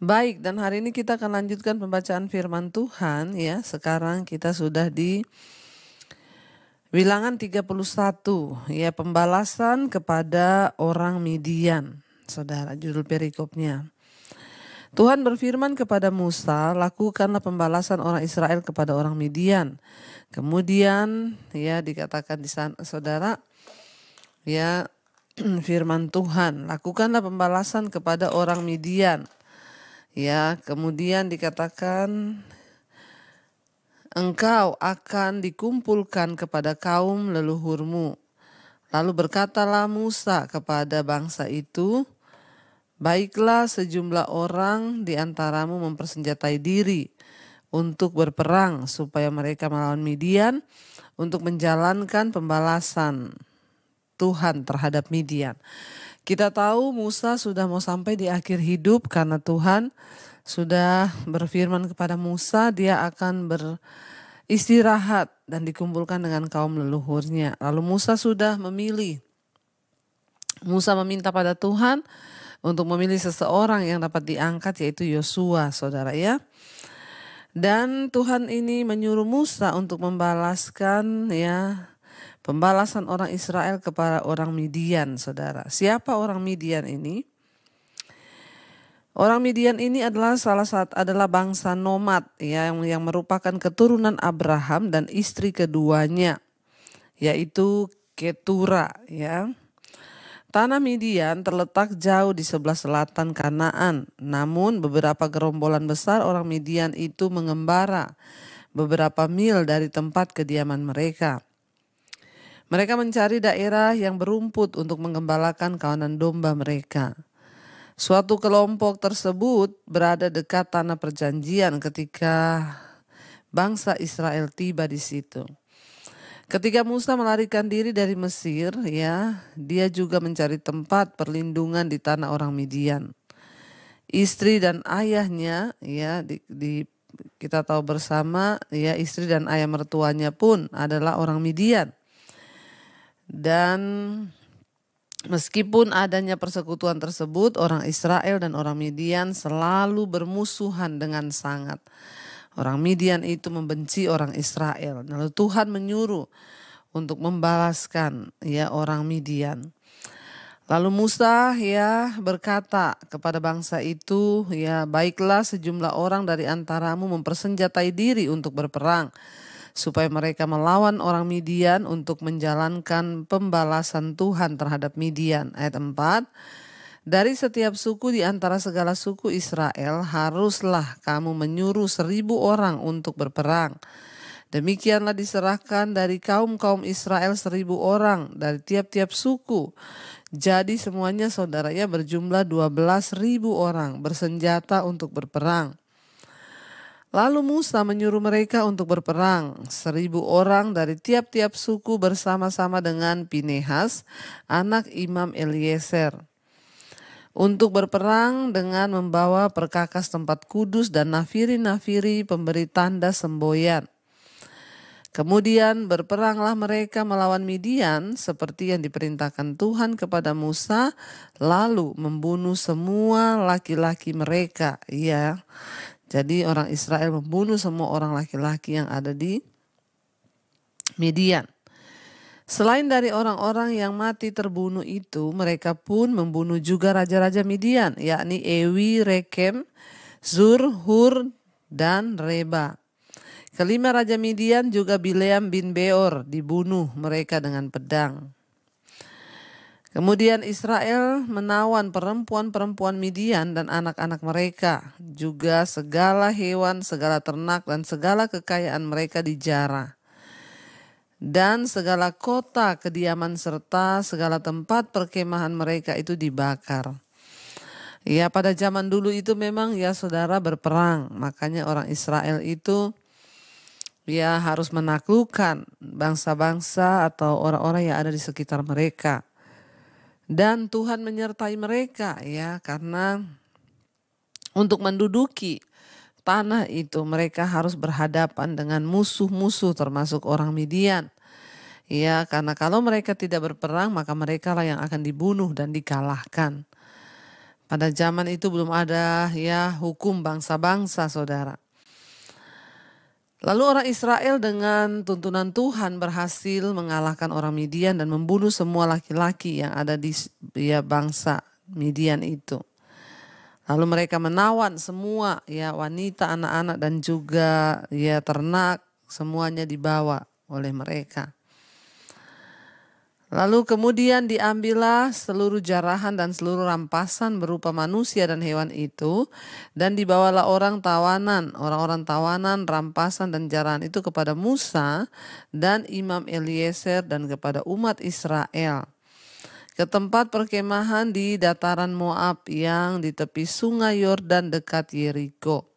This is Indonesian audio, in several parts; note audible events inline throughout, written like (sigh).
Baik, dan hari ini kita akan lanjutkan pembacaan firman Tuhan ya. Sekarang kita sudah di bilangan 31 ya pembalasan kepada orang Midian. Saudara, judul perikopnya. Tuhan berfirman kepada Musa, lakukanlah pembalasan orang Israel kepada orang Midian. Kemudian ya dikatakan di sana saudara ya (clears throat) firman Tuhan, lakukanlah pembalasan kepada orang Midian Ya, kemudian dikatakan engkau akan dikumpulkan kepada kaum leluhurmu. Lalu berkatalah Musa kepada bangsa itu, Baiklah sejumlah orang di antaramu mempersenjatai diri untuk berperang supaya mereka melawan Midian untuk menjalankan pembalasan Tuhan terhadap Midian. Kita tahu Musa sudah mau sampai di akhir hidup karena Tuhan sudah berfirman kepada Musa dia akan beristirahat dan dikumpulkan dengan kaum leluhurnya. Lalu Musa sudah memilih. Musa meminta pada Tuhan untuk memilih seseorang yang dapat diangkat yaitu Yosua, Saudara ya. Dan Tuhan ini menyuruh Musa untuk membalaskan ya Pembalasan orang Israel kepada orang Midian, saudara. Siapa orang Midian ini? Orang Midian ini adalah salah satu adalah bangsa nomad ya, yang yang merupakan keturunan Abraham dan istri keduanya yaitu Ketura ya. Tanah Midian terletak jauh di sebelah selatan Kanaan. Namun beberapa gerombolan besar orang Midian itu mengembara beberapa mil dari tempat kediaman mereka. Mereka mencari daerah yang berumput untuk menggembalakan kawanan domba mereka. Suatu kelompok tersebut berada dekat tanah perjanjian ketika bangsa Israel tiba di situ. Ketika Musa melarikan diri dari Mesir, ya, dia juga mencari tempat perlindungan di tanah orang Midian. Istri dan ayahnya, ya, di, di kita tahu bersama, ya, istri dan ayah mertuanya pun adalah orang Midian. Dan meskipun adanya persekutuan tersebut, orang Israel dan orang Midian selalu bermusuhan dengan sangat. Orang Midian itu membenci orang Israel. Lalu Tuhan menyuruh untuk membalaskan ya orang Midian. Lalu Musa ya berkata kepada bangsa itu ya baiklah sejumlah orang dari antaramu mempersenjatai diri untuk berperang supaya mereka melawan orang Midian untuk menjalankan pembalasan Tuhan terhadap Midian. Ayat 4. Dari setiap suku di antara segala suku Israel haruslah kamu menyuruh seribu orang untuk berperang. Demikianlah diserahkan dari kaum-kaum Israel seribu orang dari tiap-tiap suku. Jadi semuanya saudaranya berjumlah dua belas ribu orang bersenjata untuk berperang. Lalu Musa menyuruh mereka untuk berperang. Seribu orang dari tiap-tiap suku bersama-sama dengan Pinehas, anak Imam Eliezer. Untuk berperang dengan membawa perkakas tempat kudus dan nafiri-nafiri pemberi tanda semboyan. Kemudian berperanglah mereka melawan Midian seperti yang diperintahkan Tuhan kepada Musa, lalu membunuh semua laki-laki mereka, ya, jadi orang Israel membunuh semua orang laki-laki yang ada di Median. Selain dari orang-orang yang mati terbunuh itu, mereka pun membunuh juga raja-raja Midian, yakni Ewi, Rekem, Zur, Hur, dan Reba. Kelima raja Midian juga Bileam bin Beor dibunuh mereka dengan pedang. Kemudian Israel menawan perempuan-perempuan Midian dan anak-anak mereka, juga segala hewan, segala ternak, dan segala kekayaan mereka dijarah, Dan segala kota kediaman serta segala tempat perkemahan mereka itu dibakar. Ya pada zaman dulu itu memang ya saudara berperang, makanya orang Israel itu ya harus menaklukkan bangsa-bangsa atau orang-orang yang ada di sekitar mereka dan Tuhan menyertai mereka ya karena untuk menduduki tanah itu mereka harus berhadapan dengan musuh-musuh termasuk orang Midian. Ya, karena kalau mereka tidak berperang maka mereka lah yang akan dibunuh dan dikalahkan. Pada zaman itu belum ada ya hukum bangsa-bangsa saudara. Lalu orang Israel dengan tuntunan Tuhan berhasil mengalahkan orang Midian dan membunuh semua laki-laki yang ada di ya, bangsa Midian itu. Lalu mereka menawan semua ya wanita, anak-anak dan juga ya ternak semuanya dibawa oleh mereka. Lalu kemudian diambillah seluruh jarahan dan seluruh rampasan berupa manusia dan hewan itu, dan dibawalah orang tawanan, orang-orang tawanan, rampasan dan jarahan itu kepada Musa dan Imam Eliezer dan kepada umat Israel. Ke tempat perkemahan di dataran Moab yang di tepi sungai Yordan dekat Yeriko.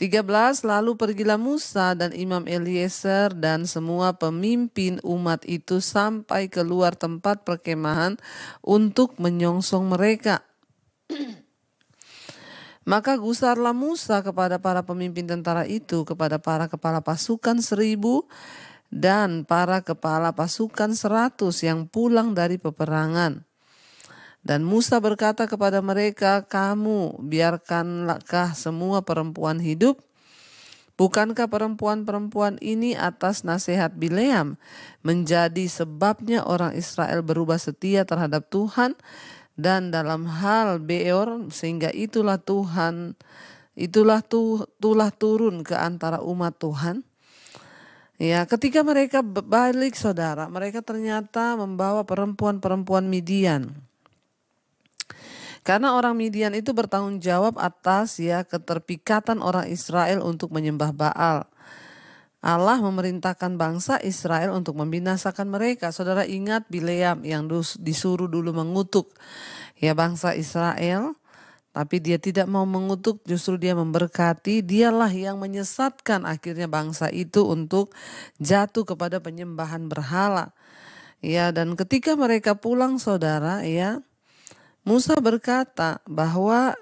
13 Lalu pergilah Musa dan Imam Eliezer dan semua pemimpin umat itu sampai keluar tempat perkemahan untuk menyongsong mereka. (clears throat) Maka gusarlah Musa kepada para pemimpin tentara itu, kepada para kepala pasukan seribu dan para kepala pasukan seratus yang pulang dari peperangan dan Musa berkata kepada mereka, kamu biarkanlah semua perempuan hidup? Bukankah perempuan-perempuan ini atas nasihat Bileam menjadi sebabnya orang Israel berubah setia terhadap Tuhan dan dalam hal Beor sehingga itulah Tuhan itulah tu, tulah turun ke antara umat Tuhan. Ya, ketika mereka balik saudara, mereka ternyata membawa perempuan-perempuan Midian karena orang Midian itu bertanggung jawab atas ya keterpikatan orang Israel untuk menyembah Baal. Allah memerintahkan bangsa Israel untuk membinasakan mereka. Saudara ingat Bileam yang disuruh dulu mengutuk ya bangsa Israel, tapi dia tidak mau mengutuk, justru dia memberkati. Dialah yang menyesatkan akhirnya bangsa itu untuk jatuh kepada penyembahan berhala. Ya, dan ketika mereka pulang saudara, ya, Musa berkata bahwa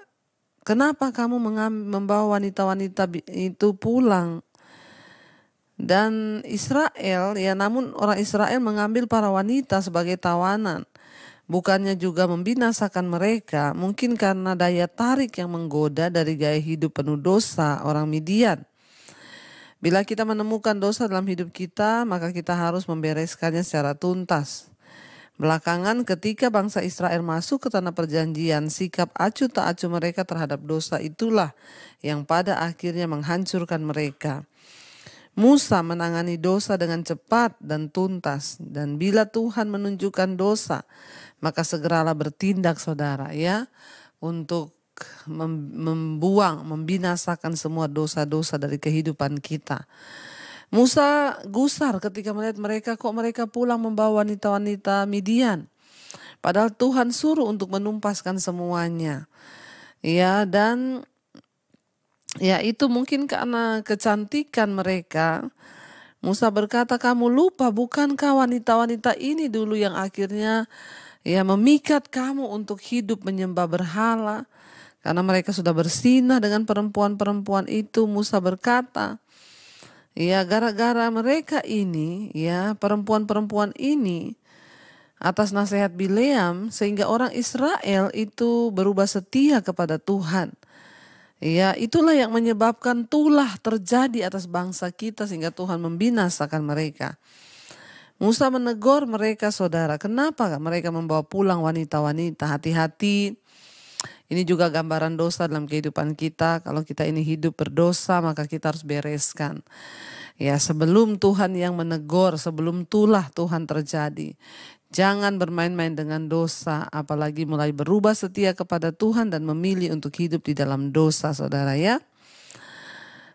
kenapa kamu membawa wanita-wanita itu pulang? Dan Israel, ya namun orang Israel mengambil para wanita sebagai tawanan. Bukannya juga membinasakan mereka, mungkin karena daya tarik yang menggoda dari gaya hidup penuh dosa orang Midian. Bila kita menemukan dosa dalam hidup kita, maka kita harus membereskannya secara tuntas. Belakangan ketika bangsa Israel masuk ke tanah perjanjian, sikap acu tak acu mereka terhadap dosa itulah yang pada akhirnya menghancurkan mereka. Musa menangani dosa dengan cepat dan tuntas dan bila Tuhan menunjukkan dosa, maka segeralah bertindak saudara ya untuk membuang, membinasakan semua dosa-dosa dari kehidupan kita. Musa gusar ketika melihat mereka kok mereka pulang membawa wanita-wanita Midian. Padahal Tuhan suruh untuk menumpaskan semuanya. Ya dan ya itu mungkin karena kecantikan mereka. Musa berkata kamu lupa bukankah wanita-wanita ini dulu yang akhirnya ya memikat kamu untuk hidup menyembah berhala. Karena mereka sudah bersinah dengan perempuan-perempuan itu, Musa berkata, ya gara-gara mereka ini ya perempuan-perempuan ini atas nasihat Bileam sehingga orang Israel itu berubah setia kepada Tuhan. Ya, itulah yang menyebabkan tulah terjadi atas bangsa kita sehingga Tuhan membinasakan mereka. Musa menegur mereka saudara, kenapa mereka membawa pulang wanita-wanita? Hati-hati, ini juga gambaran dosa dalam kehidupan kita. Kalau kita ini hidup berdosa, maka kita harus bereskan. Ya, sebelum Tuhan yang menegur, sebelum tulah Tuhan terjadi. Jangan bermain-main dengan dosa, apalagi mulai berubah setia kepada Tuhan dan memilih untuk hidup di dalam dosa, saudara ya.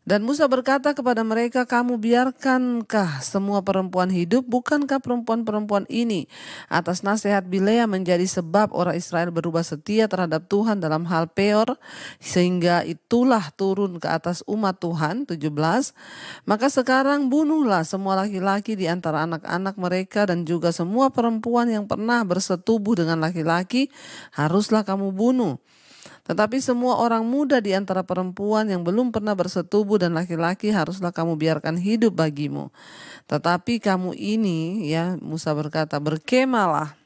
Dan Musa berkata kepada mereka, kamu biarkankah semua perempuan hidup? Bukankah perempuan-perempuan ini atas nasihat Bilea menjadi sebab orang Israel berubah setia terhadap Tuhan dalam hal peor? Sehingga itulah turun ke atas umat Tuhan, 17. Maka sekarang bunuhlah semua laki-laki di antara anak-anak mereka dan juga semua perempuan yang pernah bersetubuh dengan laki-laki haruslah kamu bunuh tetapi semua orang muda di antara perempuan yang belum pernah bersetubuh dan laki-laki haruslah kamu biarkan hidup bagimu. Tetapi kamu ini, ya Musa berkata, berkemalah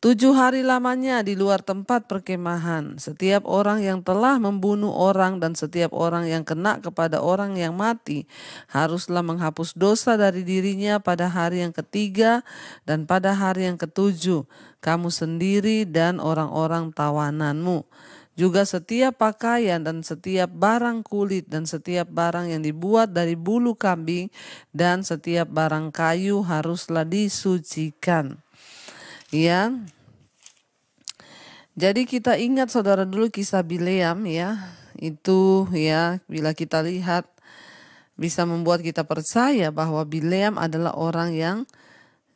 Tujuh hari lamanya di luar tempat perkemahan, setiap orang yang telah membunuh orang dan setiap orang yang kena kepada orang yang mati haruslah menghapus dosa dari dirinya pada hari yang ketiga dan pada hari yang ketujuh, kamu sendiri dan orang-orang tawananmu. Juga setiap pakaian dan setiap barang kulit dan setiap barang yang dibuat dari bulu kambing dan setiap barang kayu haruslah disucikan.' Ya. Jadi kita ingat saudara dulu kisah Bileam ya. Itu ya bila kita lihat bisa membuat kita percaya bahwa Bileam adalah orang yang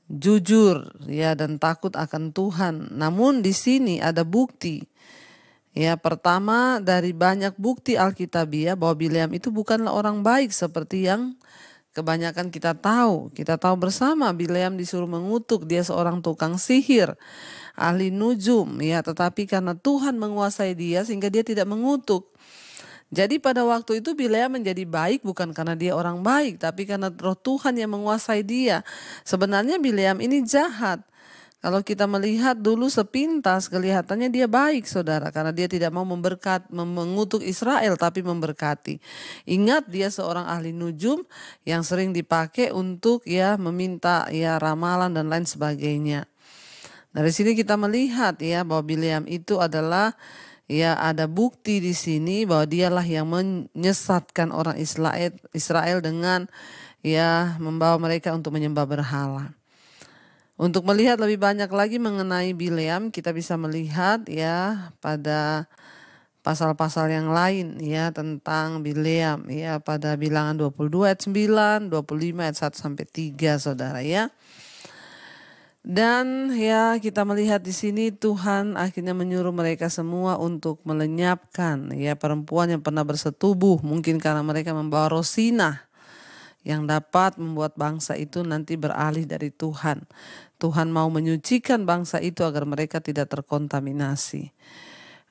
jujur ya dan takut akan Tuhan. Namun di sini ada bukti. Ya, pertama dari banyak bukti Alkitabiah bahwa Bileam itu bukanlah orang baik seperti yang Kebanyakan kita tahu, kita tahu bersama Bileam disuruh mengutuk, dia seorang tukang sihir, ahli nujum, ya, tetapi karena Tuhan menguasai dia sehingga dia tidak mengutuk. Jadi pada waktu itu Bileam menjadi baik bukan karena dia orang baik, tapi karena roh Tuhan yang menguasai dia. Sebenarnya Bileam ini jahat, kalau kita melihat dulu sepintas kelihatannya dia baik saudara karena dia tidak mau memberkat mengutuk Israel tapi memberkati. Ingat dia seorang ahli nujum yang sering dipakai untuk ya meminta ya ramalan dan lain sebagainya. Dari sini kita melihat ya bahwa Biliam itu adalah ya ada bukti di sini bahwa dialah yang menyesatkan orang Israel Israel dengan ya membawa mereka untuk menyembah berhala. Untuk melihat lebih banyak lagi mengenai Bileam, kita bisa melihat ya pada pasal-pasal yang lain ya tentang Bileam ya pada bilangan 22 ayat 9, 25 ayat 1 sampai 3 Saudara ya. Dan ya kita melihat di sini Tuhan akhirnya menyuruh mereka semua untuk melenyapkan ya perempuan yang pernah bersetubuh mungkin karena mereka membawa rosinah yang dapat membuat bangsa itu nanti beralih dari Tuhan. Tuhan mau menyucikan bangsa itu agar mereka tidak terkontaminasi.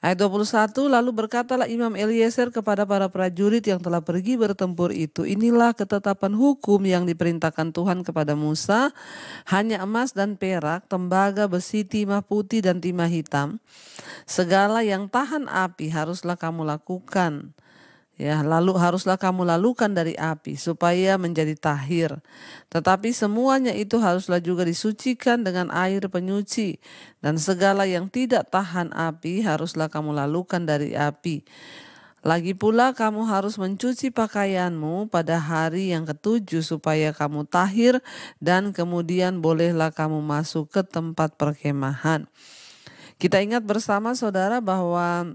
Ayat 21, lalu berkatalah Imam Eliezer kepada para prajurit yang telah pergi bertempur itu, inilah ketetapan hukum yang diperintahkan Tuhan kepada Musa, hanya emas dan perak, tembaga, besi, timah putih dan timah hitam, segala yang tahan api haruslah kamu lakukan Ya, lalu haruslah kamu lalukan dari api supaya menjadi tahir. Tetapi semuanya itu haruslah juga disucikan dengan air penyuci dan segala yang tidak tahan api haruslah kamu lalukan dari api. Lagi pula kamu harus mencuci pakaianmu pada hari yang ketujuh supaya kamu tahir dan kemudian bolehlah kamu masuk ke tempat perkemahan. Kita ingat bersama saudara bahwa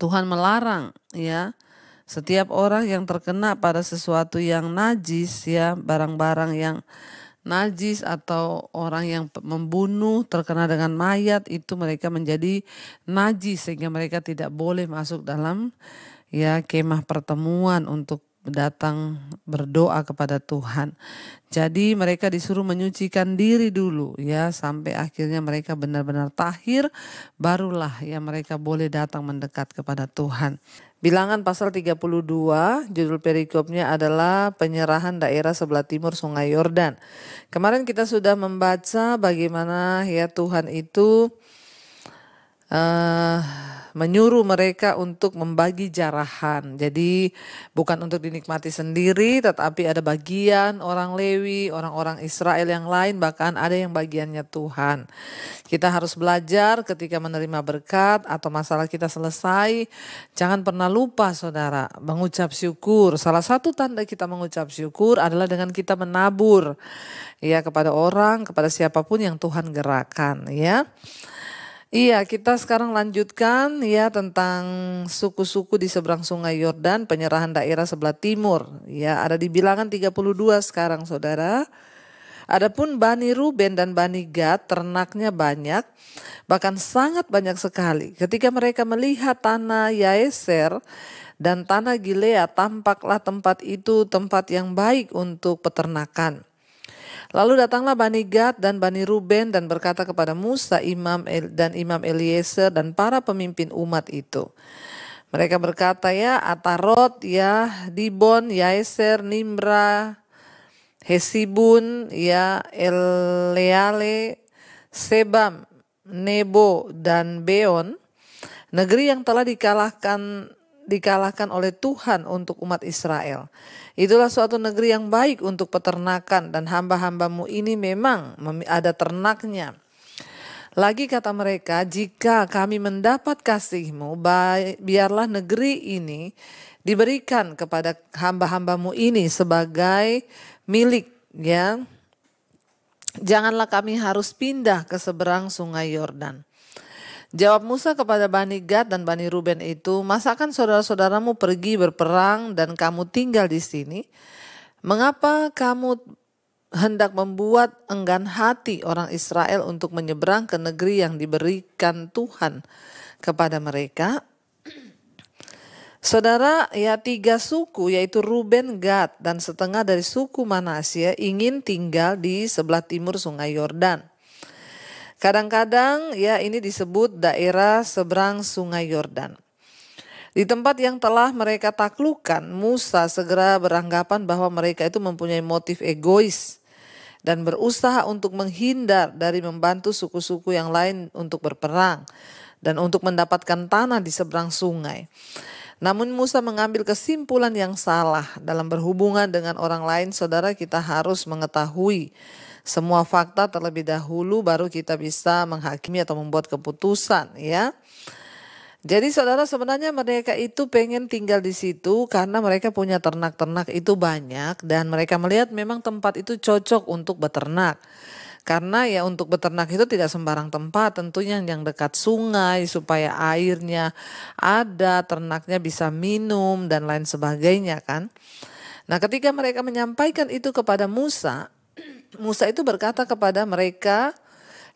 Tuhan melarang ya setiap orang yang terkena pada sesuatu yang najis ya, barang-barang yang najis atau orang yang membunuh terkena dengan mayat itu mereka menjadi najis sehingga mereka tidak boleh masuk dalam ya kemah pertemuan untuk datang berdoa kepada Tuhan. Jadi mereka disuruh menyucikan diri dulu ya sampai akhirnya mereka benar-benar tahir barulah ya mereka boleh datang mendekat kepada Tuhan. Bilangan pasal 32, judul perikopnya adalah penyerahan daerah sebelah timur Sungai Yordan. Kemarin kita sudah membaca bagaimana ya Tuhan itu uh, menyuruh mereka untuk membagi jarahan. Jadi bukan untuk dinikmati sendiri tetapi ada bagian orang Lewi, orang-orang Israel yang lain bahkan ada yang bagiannya Tuhan. Kita harus belajar ketika menerima berkat atau masalah kita selesai, jangan pernah lupa Saudara mengucap syukur. Salah satu tanda kita mengucap syukur adalah dengan kita menabur ya kepada orang, kepada siapapun yang Tuhan gerakan ya. Iya, kita sekarang lanjutkan ya tentang suku-suku di seberang Sungai Yordan, penyerahan daerah sebelah timur. Ya, ada di bilangan 32 sekarang, Saudara. Adapun Bani Ruben dan Bani Gad ternaknya banyak, bahkan sangat banyak sekali. Ketika mereka melihat tanah Yaeser dan tanah Gilea, tampaklah tempat itu tempat yang baik untuk peternakan. Lalu datanglah Bani Gad dan Bani Ruben dan berkata kepada Musa imam dan Imam Eliezer dan para pemimpin umat itu. Mereka berkata ya Atarot, ya Dibon, Yaeser, Nimra, Hesibun, ya Eleale, Sebam, Nebo, dan Beon. Negeri yang telah dikalahkan dikalahkan oleh Tuhan untuk umat Israel. Itulah suatu negeri yang baik untuk peternakan dan hamba-hambamu ini memang ada ternaknya. Lagi kata mereka, jika kami mendapat kasihmu, biarlah negeri ini diberikan kepada hamba-hambamu ini sebagai milik. Ya, janganlah kami harus pindah ke seberang Sungai Yordan. Jawab Musa kepada Bani Gad dan Bani Ruben itu, masakan saudara-saudaramu pergi berperang dan kamu tinggal di sini? Mengapa kamu hendak membuat enggan hati orang Israel untuk menyeberang ke negeri yang diberikan Tuhan kepada mereka? Saudara, ya tiga suku yaitu Ruben, Gad, dan setengah dari suku Manasya ingin tinggal di sebelah timur sungai Yordan. Kadang-kadang ya ini disebut daerah seberang sungai Yordan. Di tempat yang telah mereka taklukan Musa segera beranggapan bahwa mereka itu mempunyai motif egois dan berusaha untuk menghindar dari membantu suku-suku yang lain untuk berperang dan untuk mendapatkan tanah di seberang sungai. Namun Musa mengambil kesimpulan yang salah dalam berhubungan dengan orang lain, saudara kita harus mengetahui semua fakta terlebih dahulu baru kita bisa menghakimi atau membuat keputusan ya. Jadi saudara sebenarnya mereka itu pengen tinggal di situ karena mereka punya ternak-ternak itu banyak dan mereka melihat memang tempat itu cocok untuk beternak. Karena ya untuk beternak itu tidak sembarang tempat, tentunya yang dekat sungai supaya airnya ada, ternaknya bisa minum dan lain sebagainya kan. Nah ketika mereka menyampaikan itu kepada Musa, Musa itu berkata kepada mereka,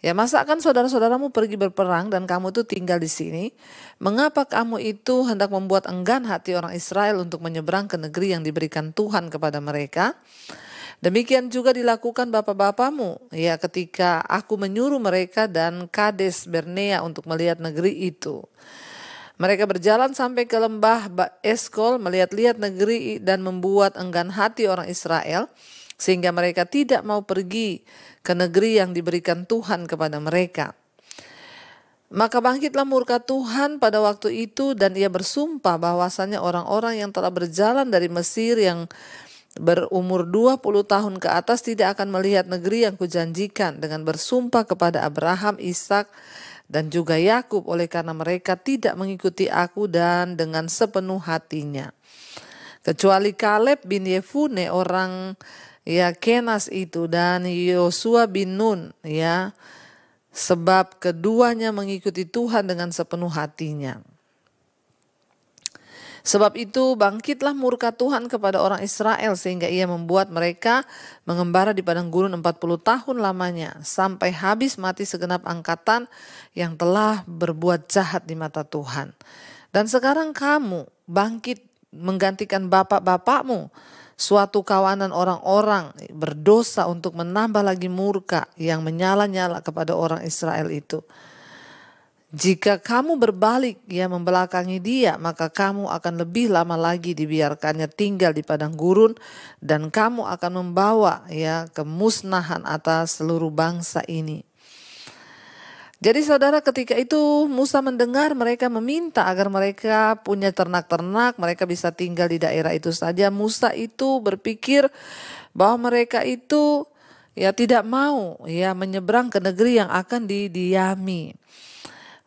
Ya masa kan saudara-saudaramu pergi berperang dan kamu itu tinggal di sini? Mengapa kamu itu hendak membuat enggan hati orang Israel untuk menyeberang ke negeri yang diberikan Tuhan kepada mereka? Demikian juga dilakukan bapak-bapamu, ya ketika aku menyuruh mereka dan Kades Bernea untuk melihat negeri itu. Mereka berjalan sampai ke lembah Eskol melihat-lihat negeri dan membuat enggan hati orang Israel sehingga mereka tidak mau pergi ke negeri yang diberikan Tuhan kepada mereka. Maka bangkitlah murka Tuhan pada waktu itu dan ia bersumpah bahwasanya orang-orang yang telah berjalan dari Mesir yang berumur 20 tahun ke atas tidak akan melihat negeri yang kujanjikan dengan bersumpah kepada Abraham, Ishak dan juga Yakub oleh karena mereka tidak mengikuti aku dan dengan sepenuh hatinya. Kecuali Kaleb bin Yefune orang ya Kenas itu dan Yosua bin Nun ya sebab keduanya mengikuti Tuhan dengan sepenuh hatinya. Sebab itu bangkitlah murka Tuhan kepada orang Israel sehingga ia membuat mereka mengembara di padang gurun 40 tahun lamanya sampai habis mati segenap angkatan yang telah berbuat jahat di mata Tuhan. Dan sekarang kamu bangkit menggantikan bapak-bapakmu suatu kawanan orang-orang berdosa untuk menambah lagi murka yang menyala-nyala kepada orang Israel itu. Jika kamu berbalik ya membelakangi dia, maka kamu akan lebih lama lagi dibiarkannya tinggal di padang gurun dan kamu akan membawa ya kemusnahan atas seluruh bangsa ini. Jadi saudara ketika itu Musa mendengar mereka meminta agar mereka punya ternak-ternak, mereka bisa tinggal di daerah itu saja. Musa itu berpikir bahwa mereka itu ya tidak mau ya menyeberang ke negeri yang akan didiami.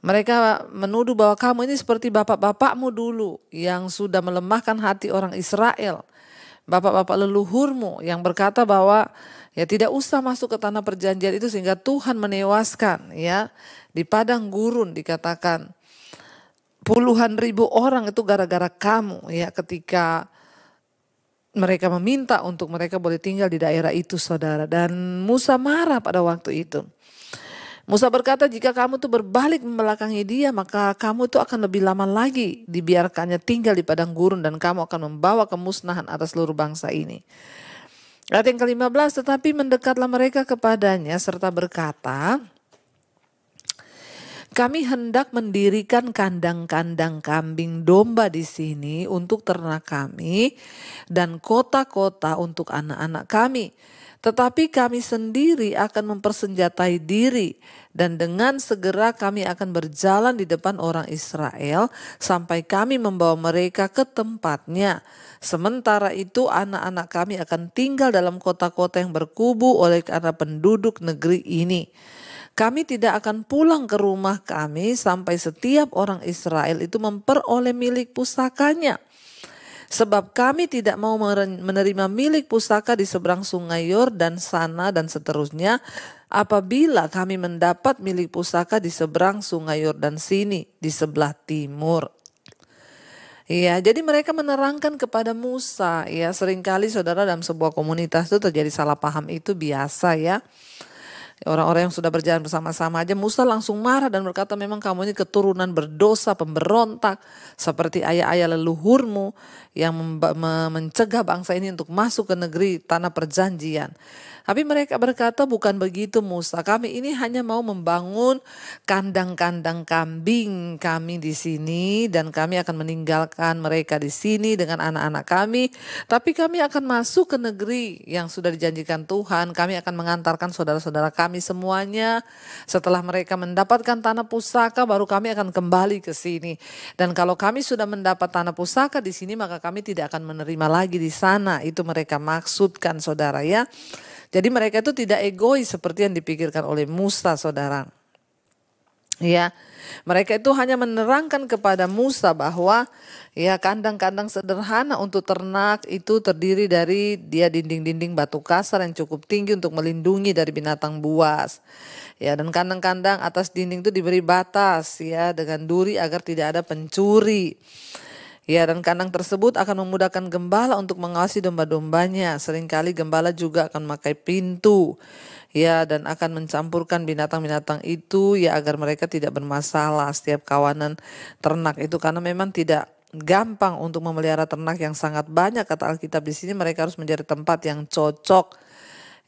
Mereka menuduh bahwa kamu ini seperti bapak-bapakmu dulu yang sudah melemahkan hati orang Israel. Bapak-bapak leluhurmu yang berkata bahwa ya tidak usah masuk ke tanah perjanjian itu sehingga Tuhan menewaskan ya di padang gurun dikatakan puluhan ribu orang itu gara-gara kamu ya ketika mereka meminta untuk mereka boleh tinggal di daerah itu saudara dan Musa marah pada waktu itu Musa berkata, jika kamu tuh berbalik membelakangi dia, maka kamu tuh akan lebih lama lagi dibiarkannya tinggal di padang gurun dan kamu akan membawa kemusnahan atas seluruh bangsa ini. Ayat yang ke-15, tetapi mendekatlah mereka kepadanya serta berkata, kami hendak mendirikan kandang-kandang kambing domba di sini untuk ternak kami dan kota-kota untuk anak-anak kami. Tetapi kami sendiri akan mempersenjatai diri dan dengan segera kami akan berjalan di depan orang Israel sampai kami membawa mereka ke tempatnya Sementara itu anak-anak kami akan tinggal dalam kota-kota yang berkubu oleh karena penduduk negeri ini. Kami tidak akan pulang ke rumah kami sampai setiap orang Israel itu memperoleh milik pusakanya. Sebab kami tidak mau menerima milik pusaka di seberang sungai Yordan sana dan seterusnya apabila kami mendapat milik pusaka di seberang sungai Yordan sini di sebelah timur. Iya, jadi mereka menerangkan kepada Musa. Ya, seringkali saudara dalam sebuah komunitas itu terjadi salah paham itu biasa ya. Orang-orang yang sudah berjalan bersama-sama aja, Musa langsung marah dan berkata, memang kamu ini keturunan berdosa, pemberontak, seperti ayah-ayah leluhurmu yang mencegah bangsa ini untuk masuk ke negeri tanah perjanjian. Tapi mereka berkata bukan begitu Musa, kami ini hanya mau membangun kandang-kandang kambing kami di sini dan kami akan meninggalkan mereka di sini dengan anak-anak kami. Tapi kami akan masuk ke negeri yang sudah dijanjikan Tuhan, kami akan mengantarkan saudara-saudara kami semuanya. Setelah mereka mendapatkan tanah pusaka baru kami akan kembali ke sini. Dan kalau kami sudah mendapat tanah pusaka di sini maka kami tidak akan menerima lagi di sana. Itu mereka maksudkan saudara ya. Jadi mereka itu tidak egois seperti yang dipikirkan oleh Musa saudara. Ya, mereka itu hanya menerangkan kepada Musa bahwa ya kandang-kandang sederhana untuk ternak itu terdiri dari dia dinding-dinding batu kasar yang cukup tinggi untuk melindungi dari binatang buas. Ya, dan kandang-kandang atas dinding itu diberi batas ya dengan duri agar tidak ada pencuri. Ya, dan kandang tersebut akan memudahkan gembala untuk mengawasi domba-dombanya. Seringkali gembala juga akan memakai pintu. Ya, dan akan mencampurkan binatang-binatang itu ya agar mereka tidak bermasalah setiap kawanan ternak itu karena memang tidak gampang untuk memelihara ternak yang sangat banyak kata Alkitab di sini mereka harus mencari tempat yang cocok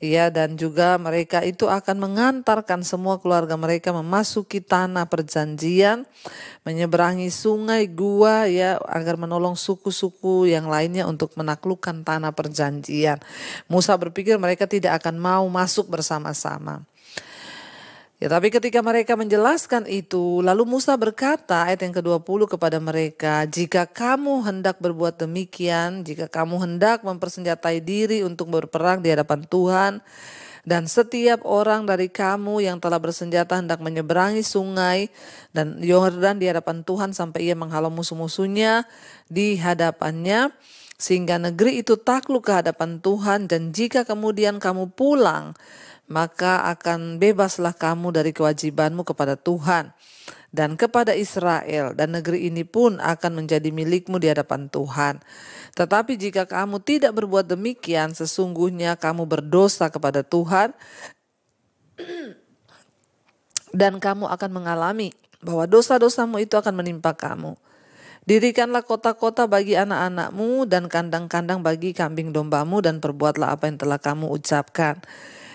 Ya, dan juga mereka itu akan mengantarkan semua keluarga mereka memasuki tanah perjanjian, menyeberangi sungai, gua ya, agar menolong suku-suku yang lainnya untuk menaklukkan tanah perjanjian. Musa berpikir mereka tidak akan mau masuk bersama-sama. Ya tapi ketika mereka menjelaskan itu, lalu Musa berkata ayat yang ke-20 kepada mereka, jika kamu hendak berbuat demikian, jika kamu hendak mempersenjatai diri untuk berperang di hadapan Tuhan, dan setiap orang dari kamu yang telah bersenjata hendak menyeberangi sungai dan Yordan di hadapan Tuhan sampai ia menghalau musuh-musuhnya di hadapannya, sehingga negeri itu takluk ke hadapan Tuhan dan jika kemudian kamu pulang maka akan bebaslah kamu dari kewajibanmu kepada Tuhan dan kepada Israel dan negeri ini pun akan menjadi milikmu di hadapan Tuhan. Tetapi jika kamu tidak berbuat demikian, sesungguhnya kamu berdosa kepada Tuhan (clears throat) dan kamu akan mengalami bahwa dosa-dosamu itu akan menimpa kamu. Dirikanlah kota-kota bagi anak-anakmu dan kandang-kandang bagi kambing dombamu dan perbuatlah apa yang telah kamu ucapkan.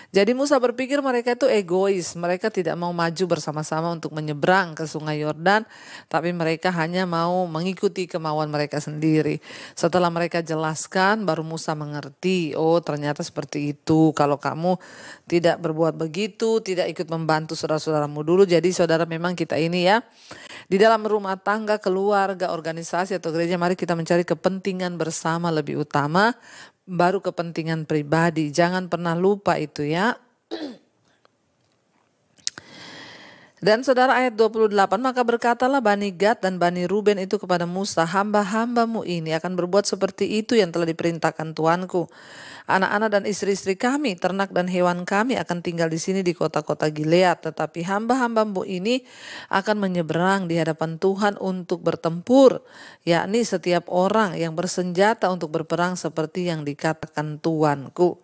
Jadi Musa berpikir mereka itu egois, mereka tidak mau maju bersama-sama untuk menyeberang ke Sungai Yordan, tapi mereka hanya mau mengikuti kemauan mereka sendiri. Setelah mereka jelaskan, baru Musa mengerti, oh ternyata seperti itu. Kalau kamu tidak berbuat begitu, tidak ikut membantu saudara-saudaramu dulu, jadi saudara memang kita ini ya. Di dalam rumah tangga, keluarga, organisasi atau gereja, mari kita mencari kepentingan bersama lebih utama baru kepentingan pribadi. Jangan pernah lupa itu ya. Dan saudara ayat 28, maka berkatalah Bani Gad dan Bani Ruben itu kepada Musa, hamba-hambamu ini akan berbuat seperti itu yang telah diperintahkan Tuanku. Anak-anak dan istri-istri kami, ternak dan hewan kami akan tinggal di sini di kota-kota Gilead. Tetapi hamba-hambamu ini akan menyeberang di hadapan Tuhan untuk bertempur, yakni setiap orang yang bersenjata untuk berperang seperti yang dikatakan Tuanku.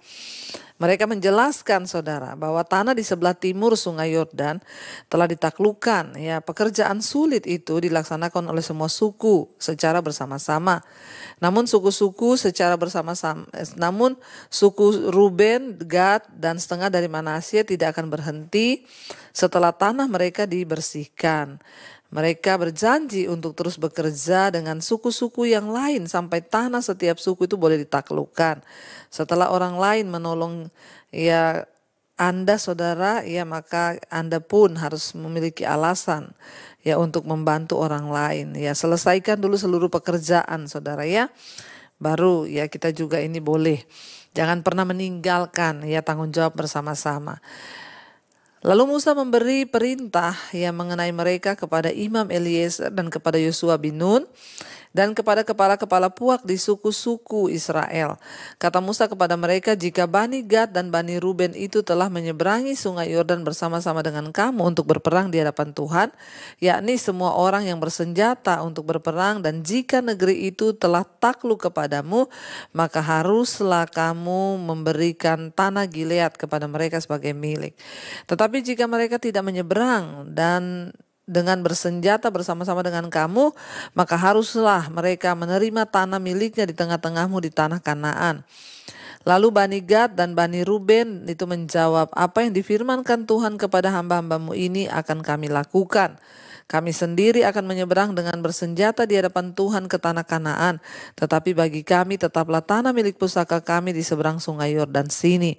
Mereka menjelaskan saudara bahwa tanah di sebelah timur Sungai Yordan telah ditaklukan. Ya, pekerjaan sulit itu dilaksanakan oleh semua suku secara bersama-sama. Namun suku-suku secara bersama-sama eh, namun suku Ruben, Gad dan setengah dari Manasye tidak akan berhenti setelah tanah mereka dibersihkan. Mereka berjanji untuk terus bekerja dengan suku-suku yang lain sampai tanah setiap suku itu boleh ditaklukkan. Setelah orang lain menolong ya Anda saudara, ya maka Anda pun harus memiliki alasan ya untuk membantu orang lain. Ya selesaikan dulu seluruh pekerjaan saudara ya. Baru ya kita juga ini boleh. Jangan pernah meninggalkan ya tanggung jawab bersama-sama. Lalu Musa memberi perintah yang mengenai mereka kepada Imam Eliezer dan kepada Yosua bin Nun dan kepada kepala-kepala puak di suku-suku Israel. Kata Musa kepada mereka, jika Bani Gad dan Bani Ruben itu telah menyeberangi sungai Yordan bersama-sama dengan kamu untuk berperang di hadapan Tuhan, yakni semua orang yang bersenjata untuk berperang dan jika negeri itu telah takluk kepadamu, maka haruslah kamu memberikan tanah Gilead kepada mereka sebagai milik. Tetapi jika mereka tidak menyeberang dan dengan bersenjata bersama-sama dengan kamu, maka haruslah mereka menerima tanah miliknya di tengah-tengahmu di tanah Kanaan. Lalu Bani Gad dan Bani Ruben itu menjawab, apa yang difirmankan Tuhan kepada hamba-hambamu ini akan kami lakukan. Kami sendiri akan menyeberang dengan bersenjata di hadapan Tuhan ke tanah Kanaan. Tetapi bagi kami tetaplah tanah milik pusaka kami di seberang sungai Yordan sini.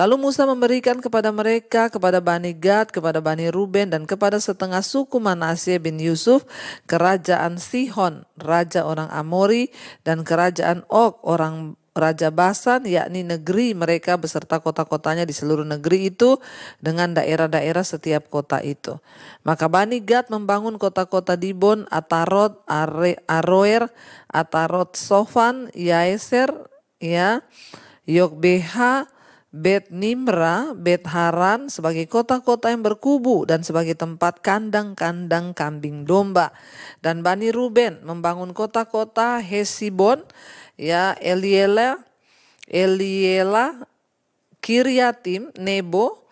Lalu Musa memberikan kepada mereka, kepada Bani Gad, kepada Bani Ruben, dan kepada setengah suku Manasye bin Yusuf, kerajaan Sihon, raja orang Amori, dan kerajaan Og, orang Raja Basan yakni negeri mereka beserta kota-kotanya di seluruh negeri itu dengan daerah-daerah setiap kota itu. Maka Bani Gad membangun kota-kota Dibon, Atarot, Are, Aroer, Atarot Sofan, Yaeser, ya, Yogbeha, Bet Nimra, Bet Haran sebagai kota-kota yang berkubu dan sebagai tempat kandang-kandang kambing domba. Dan Bani Ruben membangun kota-kota Hesibon, ya Eliela, Eliela, Kiryatim, Nebo,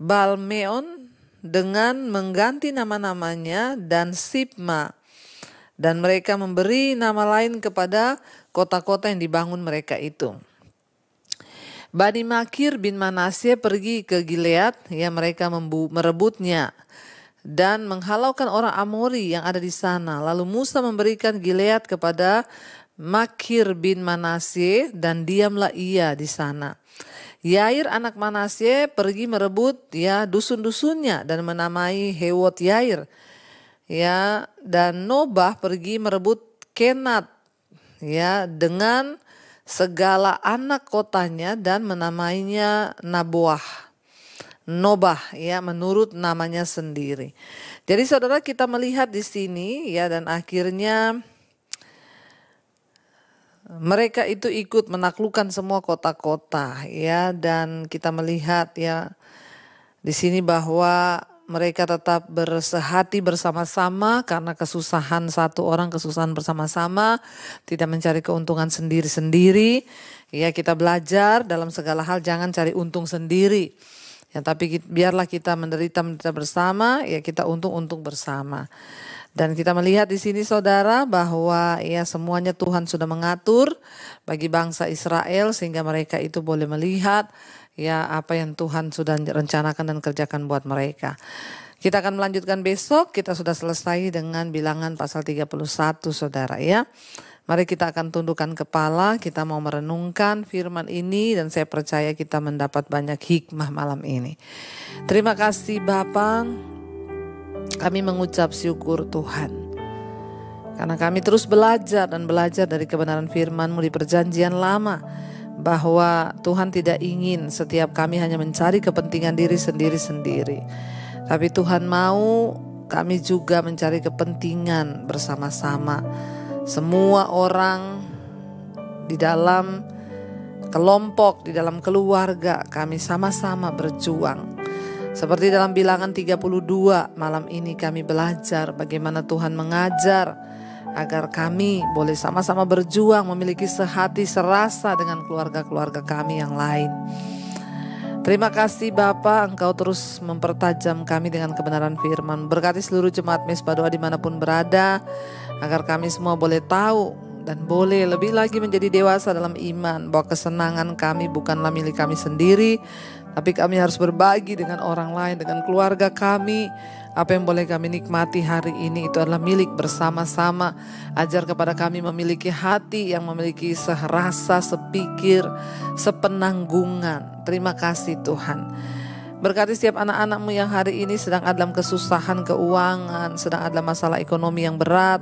Balmeon dengan mengganti nama-namanya dan Sipma. Dan mereka memberi nama lain kepada kota-kota yang dibangun mereka itu. Bani Makir bin Manasye pergi ke Gilead, ya mereka merebutnya dan menghalaukan orang Amori yang ada di sana. Lalu Musa memberikan Gilead kepada Makir bin Manasye dan diamlah ia di sana. Yair anak Manasye pergi merebut ya dusun-dusunnya dan menamai Hewot Yair. Ya, dan Nobah pergi merebut Kenat ya dengan segala anak kotanya dan menamainya Nabuah, Nobah ya menurut namanya sendiri. Jadi saudara kita melihat di sini ya dan akhirnya mereka itu ikut menaklukkan semua kota-kota ya dan kita melihat ya di sini bahwa mereka tetap bersehati bersama-sama karena kesusahan satu orang kesusahan bersama-sama tidak mencari keuntungan sendiri-sendiri ya kita belajar dalam segala hal jangan cari untung sendiri ya tapi biarlah kita menderita menderita bersama ya kita untung untung bersama dan kita melihat di sini saudara bahwa ya semuanya Tuhan sudah mengatur bagi bangsa Israel sehingga mereka itu boleh melihat ya apa yang Tuhan sudah rencanakan dan kerjakan buat mereka. Kita akan melanjutkan besok, kita sudah selesai dengan bilangan pasal 31 saudara ya. Mari kita akan tundukkan kepala, kita mau merenungkan firman ini dan saya percaya kita mendapat banyak hikmah malam ini. Terima kasih Bapak. Kami mengucap syukur Tuhan. Karena kami terus belajar dan belajar dari kebenaran firman-Mu di perjanjian lama bahwa Tuhan tidak ingin setiap kami hanya mencari kepentingan diri sendiri-sendiri. Tapi Tuhan mau kami juga mencari kepentingan bersama-sama. Semua orang di dalam kelompok, di dalam keluarga, kami sama-sama berjuang seperti dalam bilangan 32 malam ini kami belajar bagaimana Tuhan mengajar agar kami boleh sama-sama berjuang memiliki sehati serasa dengan keluarga-keluarga kami yang lain. Terima kasih Bapak, Engkau terus mempertajam kami dengan kebenaran firman. Berkati seluruh jemaat Mesbah Doa dimanapun berada, agar kami semua boleh tahu dan boleh lebih lagi menjadi dewasa dalam iman bahwa kesenangan kami bukanlah milik kami sendiri tapi kami harus berbagi dengan orang lain, dengan keluarga kami. Apa yang boleh kami nikmati hari ini itu adalah milik bersama-sama. Ajar kepada kami memiliki hati yang memiliki serasa, sepikir, sepenanggungan. Terima kasih Tuhan. Berkati setiap anak-anakmu yang hari ini sedang ada dalam kesusahan keuangan, sedang ada dalam masalah ekonomi yang berat,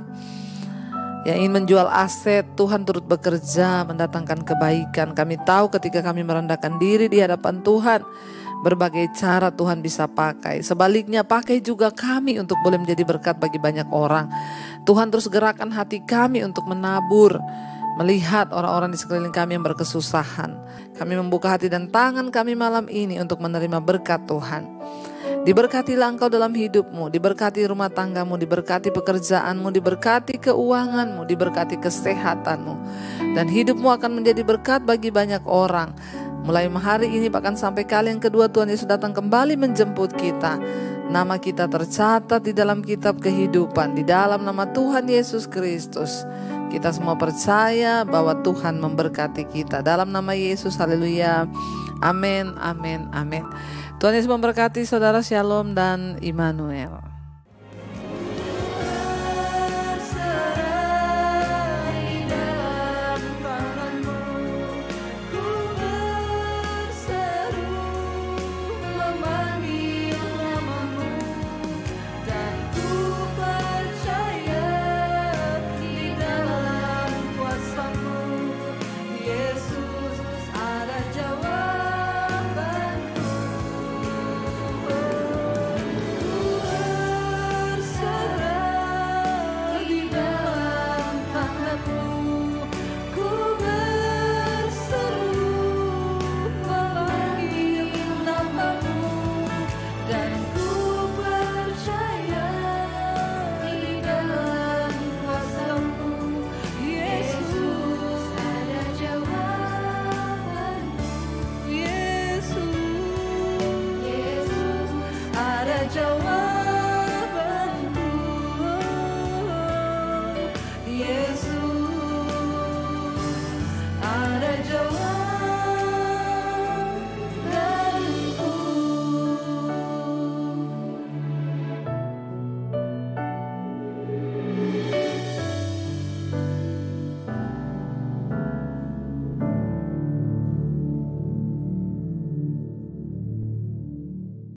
yang ingin menjual aset, Tuhan turut bekerja mendatangkan kebaikan. Kami tahu ketika kami merendahkan diri di hadapan Tuhan, berbagai cara Tuhan bisa pakai. Sebaliknya pakai juga kami untuk boleh menjadi berkat bagi banyak orang. Tuhan terus gerakan hati kami untuk menabur, melihat orang-orang di sekeliling kami yang berkesusahan. Kami membuka hati dan tangan kami malam ini untuk menerima berkat Tuhan. Diberkati engkau dalam hidupmu, diberkati rumah tanggamu, diberkati pekerjaanmu, diberkati keuanganmu, diberkati kesehatanmu. Dan hidupmu akan menjadi berkat bagi banyak orang. Mulai hari ini bahkan sampai kali yang kedua Tuhan Yesus datang kembali menjemput kita. Nama kita tercatat di dalam kitab kehidupan, di dalam nama Tuhan Yesus Kristus. Kita semua percaya bahwa Tuhan memberkati kita. Dalam nama Yesus, haleluya. Amin, amin, amin. Tuhan Yesus memberkati saudara Shalom dan Immanuel.